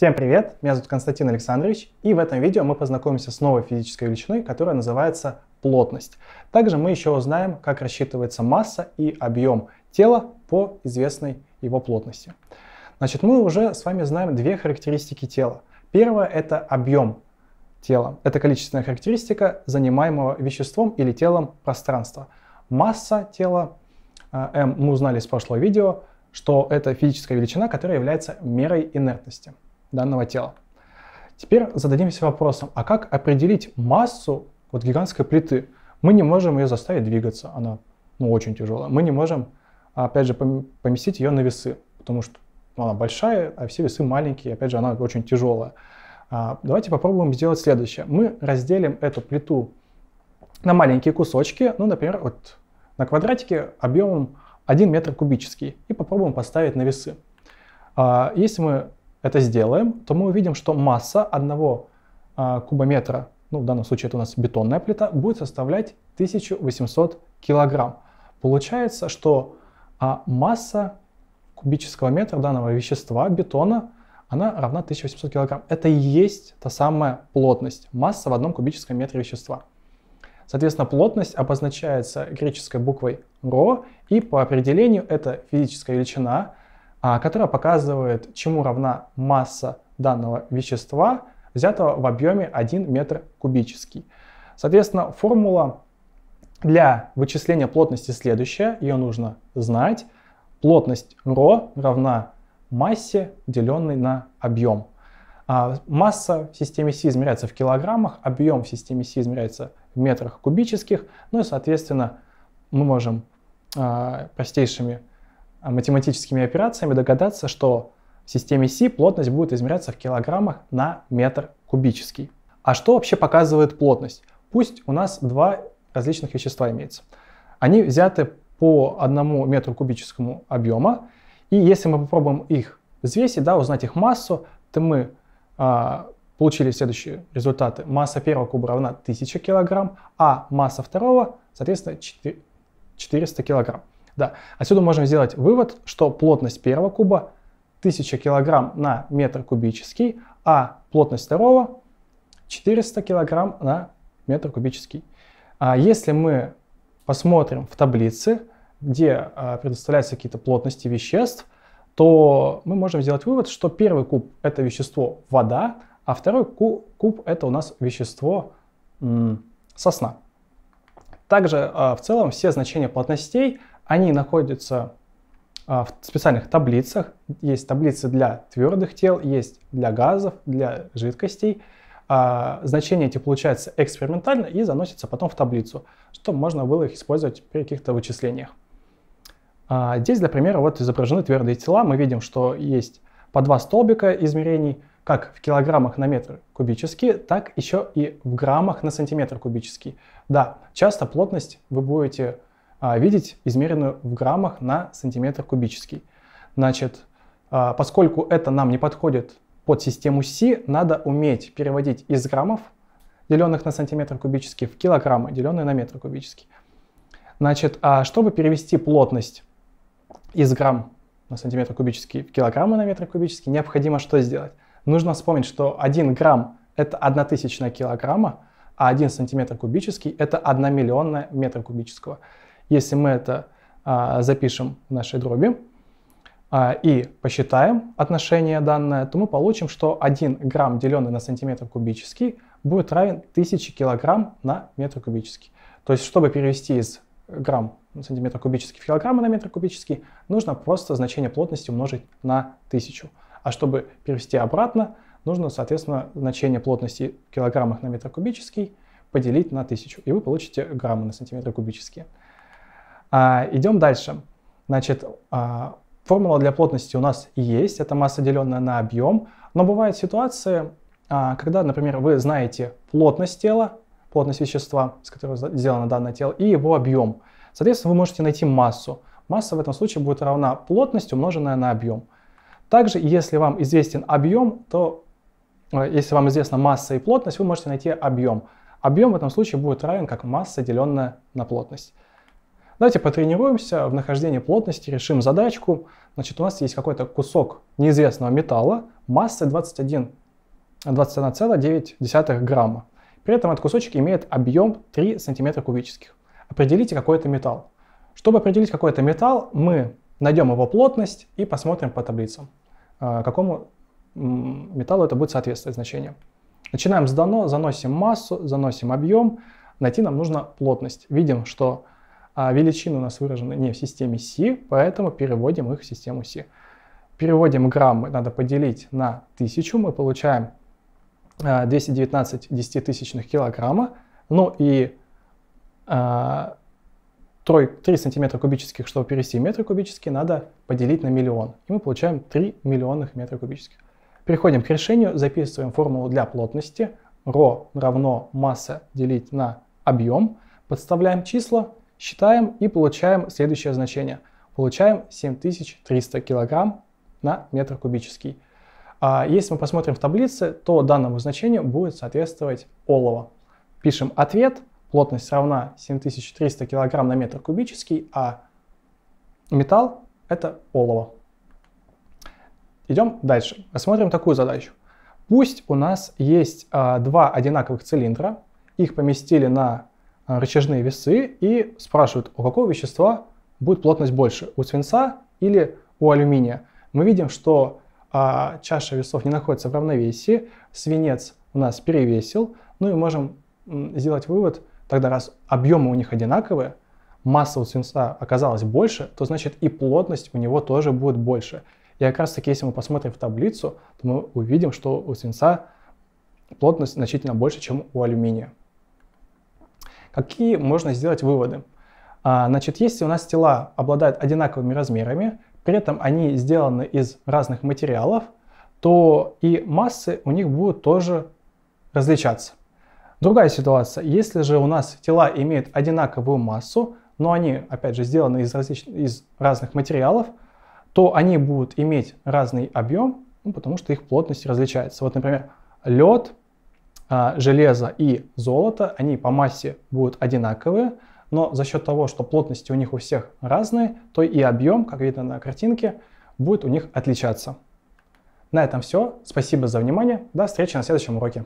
Всем привет, меня зовут Константин Александрович, и в этом видео мы познакомимся с новой физической величиной, которая называется плотность. Также мы еще узнаем, как рассчитывается масса и объем тела по известной его плотности. Значит, мы уже с вами знаем две характеристики тела. Первое – это объем тела. Это количественная характеристика занимаемого веществом или телом пространства. Масса тела, э, М, мы узнали из прошлого видео, что это физическая величина, которая является мерой инертности данного тела. Теперь зададимся вопросом, а как определить массу вот гигантской плиты? Мы не можем ее заставить двигаться, она ну, очень тяжелая. Мы не можем, опять же, поместить ее на весы, потому что она большая, а все весы маленькие, опять же, она очень тяжелая. А, давайте попробуем сделать следующее. Мы разделим эту плиту на маленькие кусочки, ну, например, вот на квадратике объемом 1 метр кубический, и попробуем поставить на весы. А, если мы это сделаем, то мы увидим, что масса одного а, кубометра, ну в данном случае это у нас бетонная плита, будет составлять 1800 килограмм. Получается, что а, масса кубического метра данного вещества, бетона, она равна 1800 килограмм. Это и есть та самая плотность, масса в одном кубическом метре вещества. Соответственно, плотность обозначается греческой буквой ρ, и по определению это физическая величина, а, которая показывает, чему равна масса данного вещества, взятого в объеме 1 метр кубический. Соответственно, формула для вычисления плотности следующая, ее нужно знать. Плотность ρ равна массе, деленной на объем. А масса в системе Си измеряется в килограммах, объем в системе Си измеряется в метрах кубических. Ну и, соответственно, мы можем а, простейшими а, математическими операциями догадаться, что в системе Си плотность будет измеряться в килограммах на метр кубический. А что вообще показывает плотность? Пусть у нас два различных вещества имеется. Они взяты по одному метру кубическому объема, и если мы попробуем их взвесить, да, узнать их массу, то мы а, получили следующие результаты. Масса первого куба равна 1000 килограмм, а масса второго, соответственно, 400 килограмм. Да. Отсюда можем сделать вывод, что плотность первого куба 1000 кг на метр кубический, а плотность второго 400 кг на метр кубический. А если мы посмотрим в таблице, где а, предоставляются какие-то плотности веществ, то мы можем сделать вывод, что первый куб – это вещество вода, а второй куб, куб – это у нас вещество сосна. Также а, в целом все значения плотностей они находятся а, в специальных таблицах. Есть таблицы для твердых тел, есть для газов, для жидкостей. А, Значения эти получаются экспериментально и заносятся потом в таблицу, чтобы можно было их использовать при каких-то вычислениях. А, здесь, для примера, вот изображены твердые тела. Мы видим, что есть по два столбика измерений, как в килограммах на метр кубический, так еще и в граммах на сантиметр кубический. Да, часто плотность вы будете а, видеть, измеренную в граммах на сантиметр кубический. Значит, а, поскольку это нам не подходит под систему Си, надо уметь переводить из граммов, деленных на сантиметр кубический, в килограммы, деленные на метр кубический. Значит, а чтобы перевести плотность из грамм на сантиметр кубический в килограммы на метр кубический, необходимо что сделать? Нужно вспомнить, что 1 грамм – это 1 тысячная килограмма, а 1 сантиметр кубический – это 1 миллионная метра кубического. Если мы это а, запишем в нашей дроби а, и посчитаем отношение данное, то мы получим, что 1 грамм, деленный на сантиметр кубический, будет равен 1000 килограмм на метр кубический. То есть, чтобы перевести из грамм на сантиметр кубический в килограммы на метр кубический, нужно просто значение плотности умножить на 1000. А чтобы перевести обратно, нужно, соответственно, значение плотности в килограммах на метр кубический поделить на 1000, и вы получите граммы на сантиметр кубический. А, идем дальше. Значит, а, формула для плотности у нас есть, это масса, деленная на объем. Но бывают ситуации, а, когда, например, вы знаете плотность тела, плотность вещества, с которого сделано данное тело, и его объем. Соответственно, вы можете найти массу. Масса в этом случае будет равна плотность, умноженная на объем. Также, если вам известен объем, то э, если вам известна масса и плотность, вы можете найти объем. Объем в этом случае будет равен как масса, деленная на плотность. Давайте потренируемся в нахождении плотности, решим задачку. Значит, у нас есть какой-то кусок неизвестного металла массой 21, 21,9 грамма. При этом этот кусочек имеет объем 3 сантиметра кубических. Определите какой это металл. Чтобы определить какой это металл, мы найдем его плотность и посмотрим по таблицам, э, какому металлу это будет соответствовать значение. Начинаем с дано, заносим массу, заносим объем. Найти нам нужно плотность. Видим, что а величины у нас выражены не в системе Си, поэтому переводим их в систему Си. Переводим граммы, надо поделить на тысячу, мы получаем 219 а, десятитысячных килограмма, ну и 3, а, 3 сантиметра кубических, чтобы перевести в метр кубический, надо поделить на миллион. И мы получаем 3 миллионных метра кубических. Переходим к решению, записываем формулу для плотности. ρ равно масса делить на объем. Подставляем числа, Считаем и получаем следующее значение. Получаем 7300 килограмм на метр кубический. А если мы посмотрим в таблице, то данному значению будет соответствовать олово. Пишем ответ. Плотность равна 7300 килограмм на метр кубический, а металл – это олово. Идем дальше. Рассмотрим такую задачу. Пусть у нас есть а, два одинаковых цилиндра, их поместили на а, рычажные весы и спрашивают, у какого вещества будет плотность больше, у свинца или у алюминия. Мы видим, что а, чаша весов не находится в равновесии, свинец у нас перевесил, ну и можем сделать вывод, тогда раз объемы у них одинаковые, масса у свинца оказалась больше, то значит и плотность у него тоже будет больше. И как раз таки, если мы посмотрим в таблицу, то мы увидим, что у свинца плотность значительно больше, чем у алюминия. Какие можно сделать выводы? А, значит, если у нас тела обладают одинаковыми размерами, при этом они сделаны из разных материалов, то и массы у них будут тоже различаться. Другая ситуация. Если же у нас тела имеют одинаковую массу, но они, опять же, сделаны из, различ... из разных материалов, то они будут иметь разный объем, ну, потому что их плотность различается. Вот, например, лед а, железо и золото, они по массе будут одинаковые, но за счет того, что плотности у них у всех разные, то и объем, как видно на картинке, будет у них отличаться. На этом все. Спасибо за внимание. До встречи на следующем уроке.